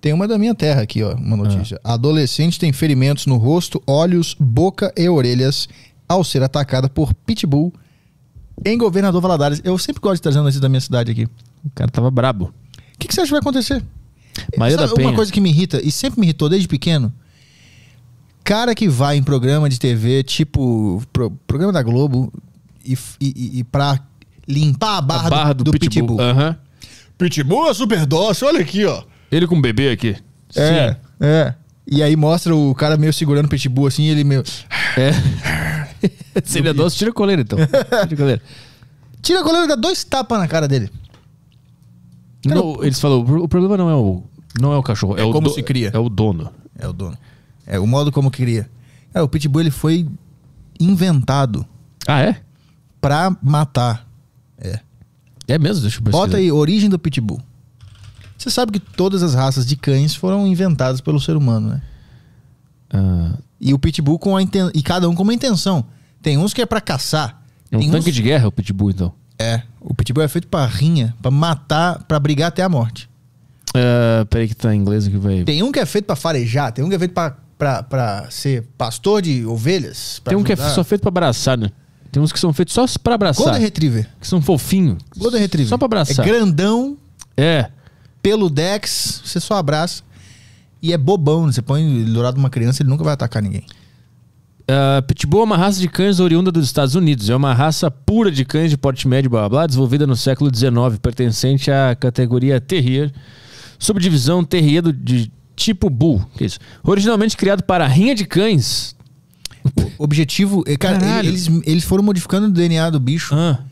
Tem uma da minha terra aqui, ó, uma notícia. Ah. Adolescente tem ferimentos no rosto, olhos, boca e orelhas ao ser atacada por pitbull em Governador Valadares. Eu sempre gosto de trazer notícias da minha cidade aqui. O cara tava brabo. O que, que, você acha que vai acontecer? Maria Sabe da Penha. Uma coisa que me irrita, e sempre me irritou desde pequeno, cara que vai em programa de TV, tipo pro, programa da Globo, e, e, e pra limpar a barra, a barra do, do, do, Pitbull. Pitbull. Uhum. Pitbull é super dócil, olha aqui, ó. Ele com um bebê aqui. É, Sim. é. E aí mostra o cara meio segurando o pitbull assim, ele meio. É. Se ele é doce, tira o coleiro então. Tira o coleiro. Tira a coleira e dá dois tapas na cara dele. Cara, Não, eles falaram, o problema não é o, não é o cachorro, é, é o como do, se cria. É o dono. É o dono. É o modo como cria. É o pitbull ele foi inventado. Ah, é? Pra matar. É. É mesmo? Deixa eu pesquisar. Bota aí, origem do pitbull. Você sabe que todas as raças de cães foram inventadas pelo ser humano, né? Uh... E o pitbull com a inten... e cada um com uma intenção. Tem uns que é para caçar. É um tanque uns... de guerra o pitbull então. É, o pitbull é feito para rinha, para matar, para brigar até a morte. Uh, peraí que tá em inglês que vai. Tem um que é feito para farejar, tem um que é feito para ser pastor de ovelhas. Tem um ajudar. que é só feito para abraçar, né? Tem uns que são feitos só para abraçar. Golden Retriever. Que são fofinhos. Golden Retriever. Só para abraçar. É grandão. É pelo Dex, você só abraça. E é bobão, né? você põe ele de uma criança, ele nunca vai atacar ninguém. Uh, Pitbull é uma raça de cães oriunda dos Estados Unidos. É uma raça pura de cães de porte médio, blá, blá, blá desenvolvida no século XIX, pertencente à categoria Terrier, subdivisão Terrier de tipo Bull. Que é isso? Originalmente criado para a rinha de cães. O objetivo. É, cara, eles, eles foram modificando o DNA do bicho. Ah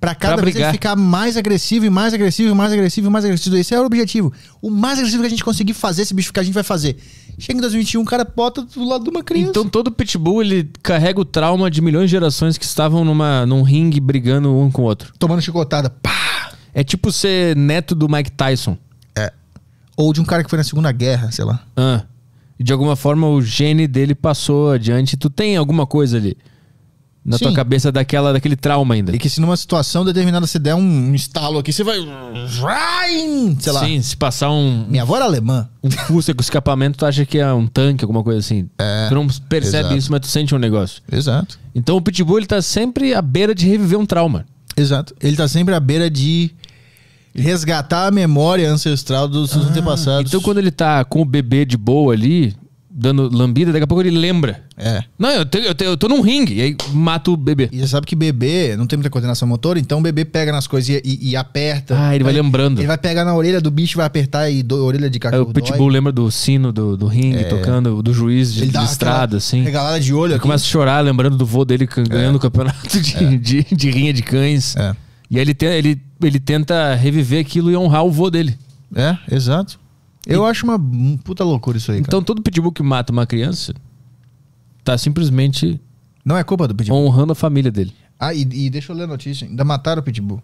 Pra cada pra vez ele ficar mais agressivo e mais agressivo, e mais agressivo, e mais agressivo. Esse é o objetivo. O mais agressivo que a gente conseguir fazer esse bicho ficar, a gente vai fazer. Chega em 2021, o cara bota do lado de uma criança. Então todo pitbull ele carrega o trauma de milhões de gerações que estavam numa, num ringue brigando um com o outro. Tomando chicotada. Pá! É tipo ser neto do Mike Tyson. É. Ou de um cara que foi na Segunda Guerra, sei lá. Ah. De alguma forma o gene dele passou adiante. Tu tem alguma coisa ali na Sim. tua cabeça daquela, daquele trauma ainda. E que se numa situação determinada você der um estalo aqui, você vai. Sei lá. Sim, se passar um. Minha avó era alemã. Um Fusca com escapamento, tu acha que é um tanque, alguma coisa assim. É, tu não percebe exato. isso, mas tu sente um negócio. Exato. Então o Pitbull, ele tá sempre à beira de reviver um trauma. Exato. Ele tá sempre à beira de resgatar a memória ancestral dos seus ah, antepassados. Então quando ele tá com o bebê de boa ali, dando lambida, daqui a pouco ele lembra. É. Não, eu, te, eu, te, eu tô num ringue, e aí mato o bebê. E você sabe que bebê não tem muita coordenação motora, então o bebê pega nas coisas e, e, e aperta. Ah, ele vai, vai lembrando. Ele vai pegar na orelha do bicho, vai apertar e do, orelha de cachorro. É, o Pitbull dói. lembra do sino do, do ringue, é. tocando, do juiz de, de estrada, assim. Regalada de olho. Ele começa a chorar, lembrando do vô dele ganhando é. o campeonato de, é. de, de, rinha de cães. É. E aí ele, te, ele, ele tenta reviver aquilo e honrar o vô dele. É, exato. Eu e... acho uma puta loucura isso aí. Então cara. todo pitbull que mata uma criança tá simplesmente. Não é culpa do pitbull. Honrando a família dele. Ah, e, e deixa eu ler a notícia. Ainda mataram o pitbull.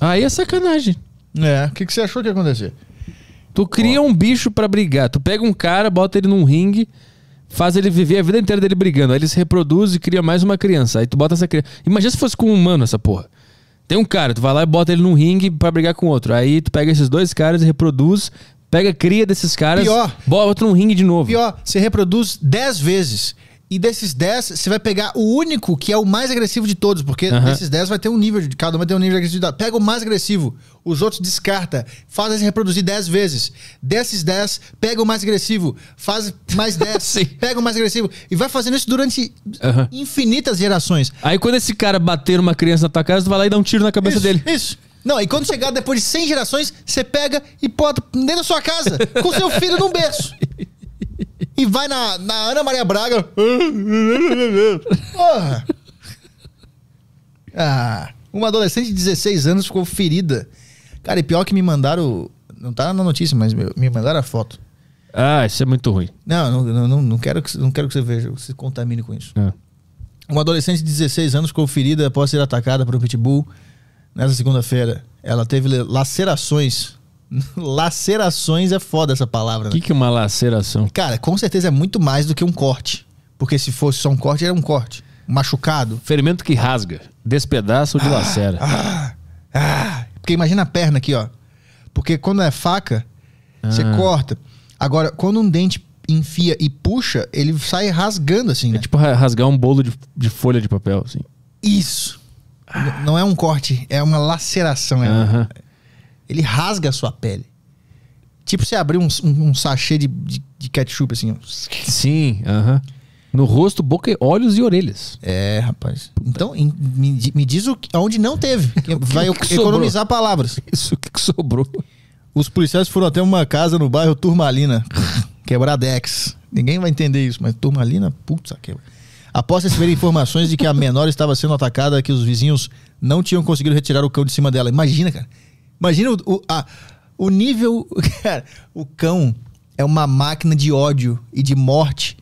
Aí é sacanagem. É. O que, que você achou que ia acontecer? Tu cria oh. um bicho para brigar. Tu pega um cara, bota ele num ringue, faz ele viver a vida inteira dele brigando. Aí ele se reproduz e cria mais uma criança. Aí tu bota essa criança. Imagina se fosse com um humano essa porra. Tem um cara, tu vai lá e bota ele num ringue para brigar com outro. Aí tu pega esses dois caras e reproduz, Pega cria desses caras, Pior. bota num ringue de novo. Pior, você reproduz 10 vezes. E desses 10, você vai pegar o único que é o mais agressivo de todos, porque desses 10 vai ter um nível, de cada um vai ter um nível de agressividade. Pega o mais agressivo, os outros descarta, faz esse reproduzir 10 vezes. Desses 10, pega o mais agressivo, faz mais 10, pega o mais agressivo. E vai fazendo isso durante infinitas gerações. Aí quando esse cara bater uma criança na tua casa, tu vai lá e dá um tiro na cabeça Isso, dele. Isso. Não, e quando chegar depois de 100 gerações, você pega e bota dentro da sua casa, com seu filho num berço. E vai na, na Ana Maria Braga. Porra! Ah, uma adolescente de 16 anos ficou ferida. Cara, e pior que me mandaram. Não tá na notícia, mas me mandaram a foto. Ah, isso é muito ruim. Não, não, não, não, quero, que, não quero que você veja, que se contamine com isso. É. Uma adolescente de 16 anos ficou ferida após ser atacada por um pitbull nessa segunda-feira, ela teve lacerações. lacerações é foda essa palavra, O né? que, que é uma laceração? Cara, com certeza é muito mais do que um corte. Porque se fosse só um corte, era um corte. Machucado. Ferimento que rasga, despedaça ou dilacera. Ah, ah, ah. Porque imagina a perna aqui, ó. Porque quando é faca, você ah. corta. Agora, quando um dente enfia e puxa, ele sai rasgando assim, né? É tipo rasgar um bolo de, de folha de papel, assim. Isso. Não é um corte, é uma laceração. É Uhum. Ele rasga a sua pele. Tipo você abrir um, um, um sachê de, de, de, ketchup, assim. Sim, aham. Uhum. No rosto, boca, olhos e orelhas. É, rapaz. Então, me, me, diz o, onde não teve. Vai que que economizar sobrou? palavras. Isso, que, que sobrou? Os policiais foram até uma casa no bairro Turmalina. Quebradex. Dex. Ninguém vai entender isso, mas Turmalina, putz, quebra. Após receber informações de que a menor estava sendo atacada, que os vizinhos não tinham conseguido retirar o cão de cima dela. Imagina, cara. Imagina o, o, a, o nível. Cara, o cão é uma máquina de ódio e de morte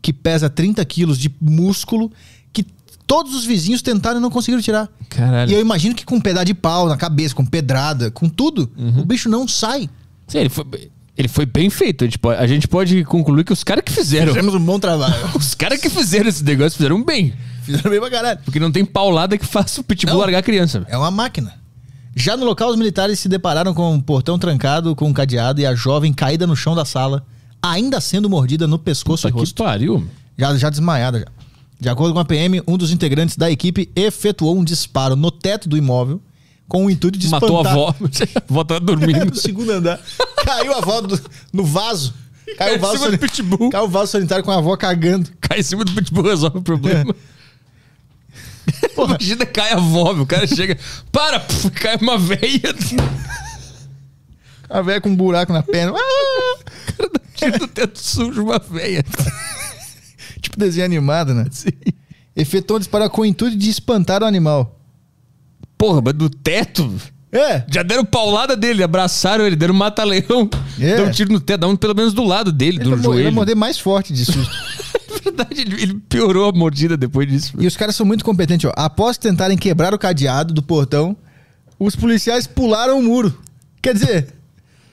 que pesa 30 quilos de músculo que todos os vizinhos tentaram e não conseguiram tirar. Caralho. E eu imagino que com um pedaço de pau na cabeça, com pedrada, com tudo, uhum. o bicho não sai. Sim, ele foi, ele foi bem feito. a gente pode concluir que os caras que fizeram. Fizemos um bom trabalho. os caras que fizeram esse negócio fizeram bem. Fizeram bem pra caralho. Porque não tem paulada que faça o pitbull não, largar a criança. É uma máquina. Já no local, os militares se depararam com um portão trancado, com um cadeado e a jovem caída no chão da sala, ainda sendo mordida no pescoço Puta e rosto. Que pariu. Já, já desmaiada já. De acordo com a PM, um dos integrantes da equipe efetuou um disparo no teto do imóvel, com o intuito de Matou espantar. Matou a avó, a avó tava tá dormindo. no é, segundo andar. Caiu a avó do, no vaso. Caiu, o vaso em do Caiu o vaso sanitário com a avó cagando. Cai em cima do pitbull, resolve o problema. É. Imagina, cai a avó, o cara chega, para, puf, cai uma veia. A veia com um buraco na perna. Ah! cara dá tiro do teto sujo, uma veia. tipo desenho animado, né? Sim. Efetuou um disparo com o intuito de espantar o animal. Porra, mas do teto? É. Já deram paulada dele, abraçaram ele, deram mata-leão. É. Deram um tiro no teto, dá um pelo menos do lado dele, ele do joelho. Ele morder mais forte disso. É verdade, ele piorou a mordida depois disso. E os caras são muito competentes, ó. Após tentarem quebrar o cadeado do portão, os policiais pularam o muro. Quer dizer,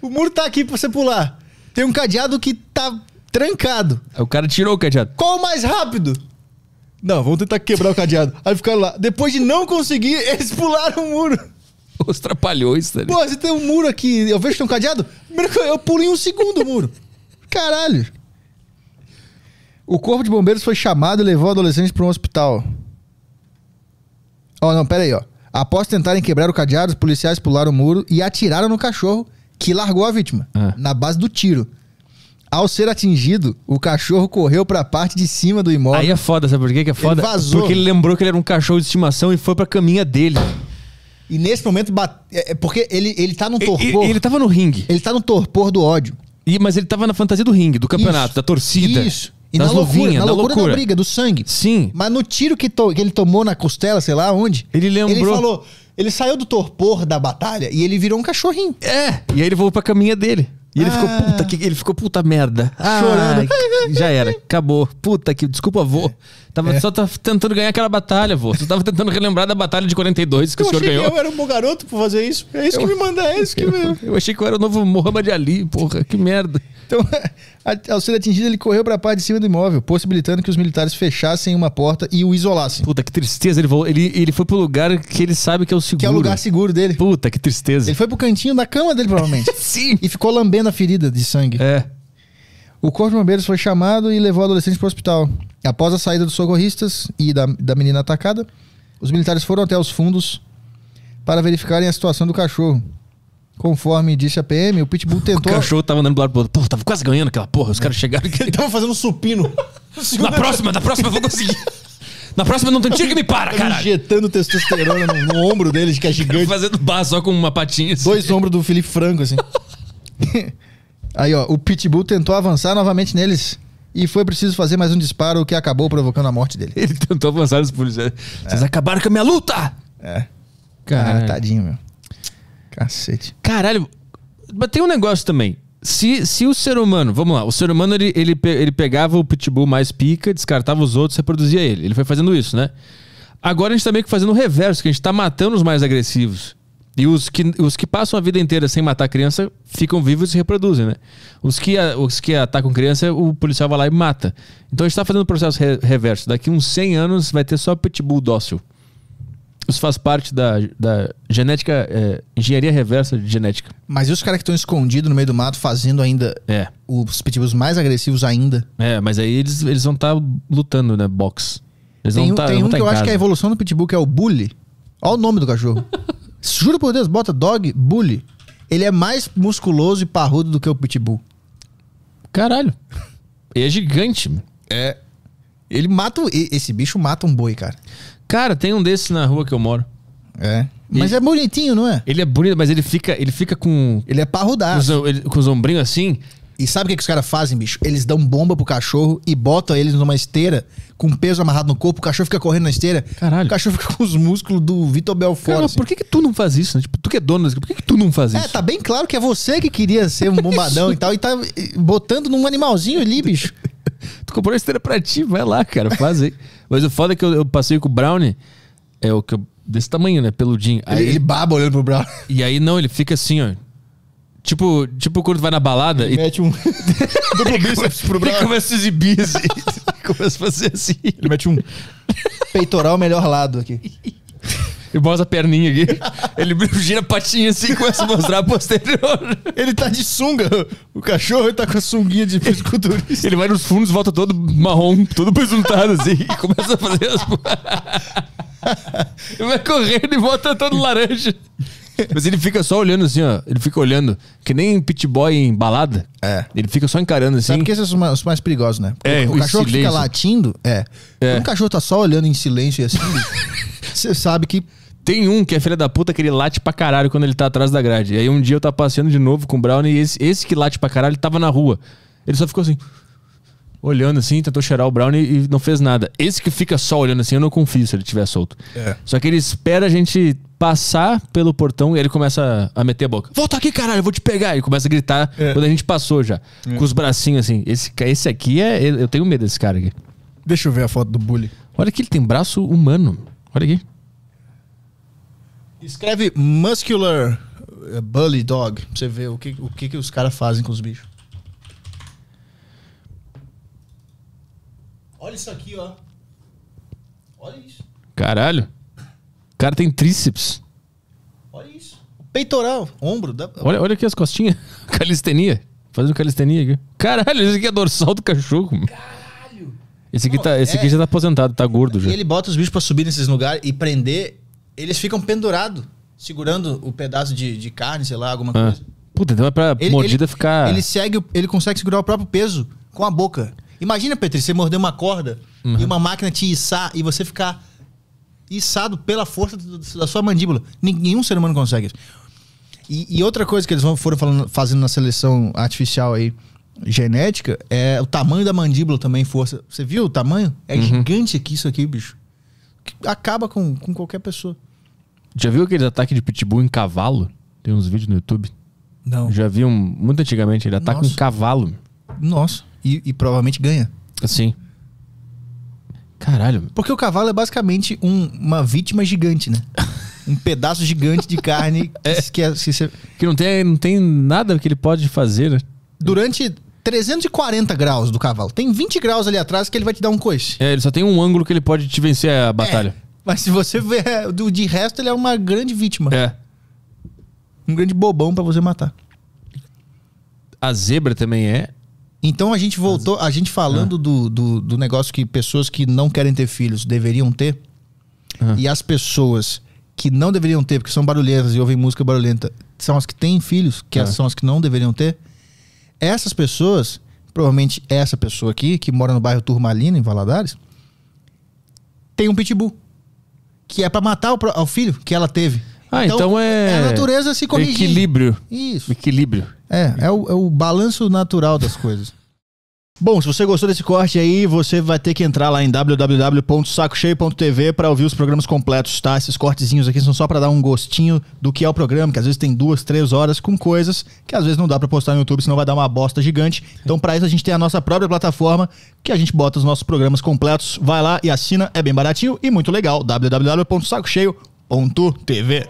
o muro tá aqui pra você pular. Tem um cadeado que tá trancado. O cara tirou o cadeado. Qual o mais rápido? Não, vamos tentar quebrar o cadeado. Aí ficaram lá. Depois de não conseguir, eles pularam o muro. Os trapalhões, tá ligado? Pô, você tem um muro aqui, eu vejo que tem um cadeado. Eu pulo em um segundo o muro. Caralho. O corpo de bombeiros foi chamado e levou o adolescente para um hospital. Ó, oh, não, pera aí, ó. Após tentarem quebrar o cadeado, os policiais pularam o muro e atiraram no cachorro que largou a vítima, ah. na base do tiro. Ao ser atingido, o cachorro correu para a parte de cima do imóvel. Aí é foda, sabe por quê que é foda? Ele vazou. Porque ele lembrou que ele era um cachorro de estimação e foi para a caminha dele. E nesse momento, bate... É, é porque ele, ele tá no torpor. Ele, ele, tava no ringue. Ele tá no torpor do ódio. E, mas ele tava na fantasia do ringue, do campeonato, Isso. da torcida. Isso. E na loucura, novinha, na, na loucura, loucura, da briga, do sangue. Sim. Mas no tiro que, to... que ele tomou na costela, sei lá onde. Ele lembrou. Ele falou. Ele saiu do torpor da batalha e ele virou um cachorrinho. É. E aí ele voltou pra caminha dele. E ele ah. ficou, puta, que, ele ficou puta merda. Ah, Chorando. já era, acabou. Puta que, desculpa, avô. É. Tava é. só tentando ganhar aquela batalha, vô. tu tava tentando relembrar da batalha de 42 que eu o senhor ganhou. eu era um bom garoto por fazer isso. É isso eu, que me manda, é isso eu, que me... Eu achei que eu era o novo Muhammad Ali, porra. Que merda. Então, ao ser atingido, ele correu para a parte de cima do imóvel, possibilitando que os militares fechassem uma porta e o isolassem. Puta, que tristeza. Ele, voou, ele, ele foi pro lugar que ele sabe que é o seguro. Que é o lugar seguro dele. Puta, que tristeza. Ele foi pro cantinho da cama dele, provavelmente. Sim. E ficou lambendo a ferida de sangue. É. O corpo de bombeiros foi chamado e levou o adolescente para o hospital. Após a saída dos socorristas e da, da menina atacada, os militares foram até os fundos para verificarem a situação do cachorro. Conforme disse a PM, o Pitbull tentou. O cachorro tava andando do lado do outro. Pô, tava quase ganhando aquela porra. Os é. caras chegaram. Ele tava fazendo supino. na próxima, na próxima eu vou conseguir. Na próxima não tem tiro que me para, cara. Injetando testosterona no, no, ombro dele, que é gigante. Fazendo bar só com uma patinha. Assim. Dois ombros do Felipe Franco, assim. Aí, ó, o Pitbull tentou avançar novamente neles e foi preciso fazer mais um disparo que acabou provocando a morte dele. Ele tentou avançar nos policiais. Né? É. Vocês acabaram com a minha luta! É. Cara, tadinho, meu. Cacete. Caralho. Mas tem um negócio também. Se, se o ser humano, vamos lá, o ser humano ele, ele, ele pegava o pitbull mais pica, descartava os outros, reproduzia ele. Ele foi fazendo isso, né? Agora a gente tá meio que fazendo o reverso, que a gente tá matando os mais agressivos. E os que, os que passam a vida inteira sem matar criança ficam vivos e se reproduzem, né? Os que, os que atacam criança, o policial vai lá e mata. Então a gente está fazendo um processo re reverso. Daqui uns 100 anos vai ter só pitbull dócil. Isso faz parte da, da genética, é, engenharia reversa de genética. Mas e os caras que estão escondidos no meio do mato fazendo ainda é. os pitbulls mais agressivos ainda? É, mas aí eles, eles vão estar tá lutando, né? Box. Eles tem vão estar tá, tem vão um tá que eu casa. acho que é a evolução do pitbull, que é o bully. Olha o nome do cachorro. Juro por Deus, bota dog, bully. Ele é mais musculoso e parrudo do que o pitbull. Caralho. Ele é gigante. É. Ele mata. Esse bicho mata um boi, cara. Cara, tem um desses na rua que eu moro. É. Mas ele, é bonitinho, não é? Ele é bonito, mas ele fica, ele fica com. Ele é parrudado. Com, o ele, com os ombrinhos assim. E sabe o que, que os caras fazem, bicho? Eles dão bomba pro cachorro e botam eles numa esteira com peso amarrado no corpo, o cachorro fica correndo na esteira. Caralho. O cachorro fica com os músculos do Vitor Belfort. Cara, assim. por que, que tu não faz isso? Né? Tipo, tu que é dono, por que, que tu não faz é, isso? É, tá bem claro que é você que queria ser um bombadão e tal, e tá botando num animalzinho ali, bicho. tu comprou a esteira pra ti, vai lá, cara, faz aí. Mas o foda é que eu, eu passei com o Brownie, é o que eu desse tamanho, né? Peludinho. Aí, ele, ele, baba olhando pro Brown. E aí, não, ele fica assim, ó. Tipo, tipo quando vai na balada ele e. Mete um. Duplo bíceps pro braço. Ele começa a exibir assim. começa a fazer assim. Ele mete um. Peitoral melhor lado aqui. E mostra a perninha aqui. Ele gira a patinha assim e começa a mostrar a posterior. Ele tá de sunga. O cachorro ele tá com a sunguinha de fisiculturista. Ele vai nos fundos, volta todo marrom, todo presuntado assim. E começa a fazer as. ele vai correndo e volta todo laranja. Mas ele fica só olhando assim, ó. Ele fica olhando. Que nem pit boy em balada. É. Ele fica só encarando assim. Sabe que esses são os mais perigosos, né? é, o, o cachorro que fica latindo, é. é. Quando o cachorro tá só olhando em silêncio e assim, você sabe que tem um que é filha da puta que ele late pra caralho quando ele tá atrás da grade. E aí um dia eu tava passeando de novo com o Brown e esse, esse que late pra caralho tava na rua. Ele só ficou assim, olhando assim, tentou cheirar o Brown e, e não fez nada. Esse que fica só olhando assim, eu não confio se ele tiver solto. É. Só que ele espera a gente passar pelo portão, e ele começa a meter a boca. Volta aqui, caralho, eu vou te pegar. E começa a gritar é. quando a gente passou já. É. Com os bracinhos assim. Esse, esse aqui é. Eu tenho medo desse cara aqui. Deixa eu ver a foto do bully. Olha que ele tem braço humano. Olha aqui. Escreve muscular é, bully dog pra você ver o que, o que, que os caras fazem com os bichos. Olha isso aqui, ó. Olha isso. Caralho cara tem tríceps. Olha isso. Peitoral, ombro. Da... Olha, olha aqui as costinhas. Calistenia. Fazendo calistenia aqui. Caralho, esse aqui é dorsal do cachorro. Caralho. Esse aqui, Não, tá, esse é... aqui já tá aposentado, tá gordo já. E ele bota os bichos pra subir nesses lugares e prender. Eles ficam pendurados, segurando o pedaço de, de carne, sei lá, alguma ah. coisa. Puta, então é pra ele, mordida ele, ficar. Ele segue, ele consegue segurar o próprio peso com a boca. Imagina, Petri, você morder uma corda uhum. e uma máquina te içar e você ficar içado pela força da sua mandíbula. Nenhum ser humano consegue isso. E, e outra coisa que eles foram falando, fazendo na seleção artificial aí, genética, é o tamanho da mandíbula também, força. Você viu o tamanho? É uhum. gigante aqui isso aqui, bicho. Acaba com, com qualquer pessoa. Já viu aqueles ataques de pitbull em cavalo? Tem uns vídeos no YouTube. Não. Já vi um, muito antigamente, ele ataca Nossa. um cavalo. Nossa. E, e provavelmente ganha. Sim. Caralho. Porque o cavalo é basicamente um, uma vítima gigante, né? um pedaço gigante de carne que, é. que, que, que, não, tem, não tem nada que ele pode fazer, né? Durante 340 graus do cavalo. Tem 20 graus ali atrás que ele vai te dar um coice. É, ele só tem um ângulo que ele pode te vencer a é, batalha. É, mas se você ver, do, de resto, ele é uma grande vítima. É. Um grande bobão para você matar. A zebra também é. Então a gente voltou, a gente falando ah. do, do, do, negócio que pessoas que não querem ter filhos deveriam ter, ah. e as pessoas que não deveriam ter, porque são barulhentas e ouvem música barulhenta, são as que têm filhos, que ah. são as que não deveriam ter. Essas pessoas, provavelmente essa pessoa aqui, que mora no bairro Turmalina, em Valadares, tem um pitbull. Que é para matar o, o filho que ela teve. Ah, então, então é, é... A natureza se corrigir. Equilíbrio. Isso. Equilíbrio. É, é o, é o balanço natural das coisas. Bom, se você gostou desse corte aí, você vai ter que entrar lá em www.sacocheio.tv para ouvir os programas completos, tá? Esses cortezinhos aqui são só para dar um gostinho do que é o programa, que às vezes tem duas, três horas com coisas que às vezes não dá para postar no YouTube, senão vai dar uma bosta gigante. Então, para isso a gente tem a nossa própria plataforma que a gente bota os nossos programas completos. Vai lá e assina, é bem baratinho e muito legal. www.sacocheio.tv.